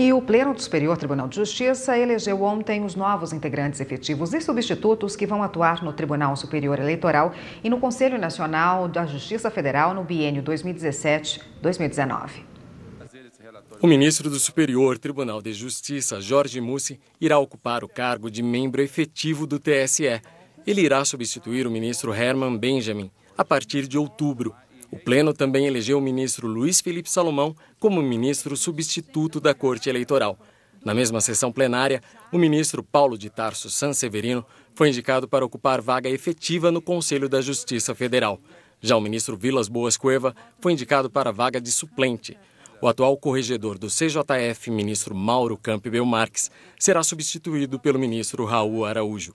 E o Pleno do Superior Tribunal de Justiça elegeu ontem os novos integrantes efetivos e substitutos que vão atuar no Tribunal Superior Eleitoral e no Conselho Nacional da Justiça Federal no biênio 2017-2019. O ministro do Superior Tribunal de Justiça, Jorge Mussi, irá ocupar o cargo de membro efetivo do TSE. Ele irá substituir o ministro Herman Benjamin a partir de outubro. O Pleno também elegeu o ministro Luiz Felipe Salomão como ministro substituto da Corte Eleitoral. Na mesma sessão plenária, o ministro Paulo de Tarso Sanseverino foi indicado para ocupar vaga efetiva no Conselho da Justiça Federal. Já o ministro Vilas Boas Cueva foi indicado para vaga de suplente. O atual corregedor do CJF, ministro Mauro Campbell Marques, será substituído pelo ministro Raul Araújo.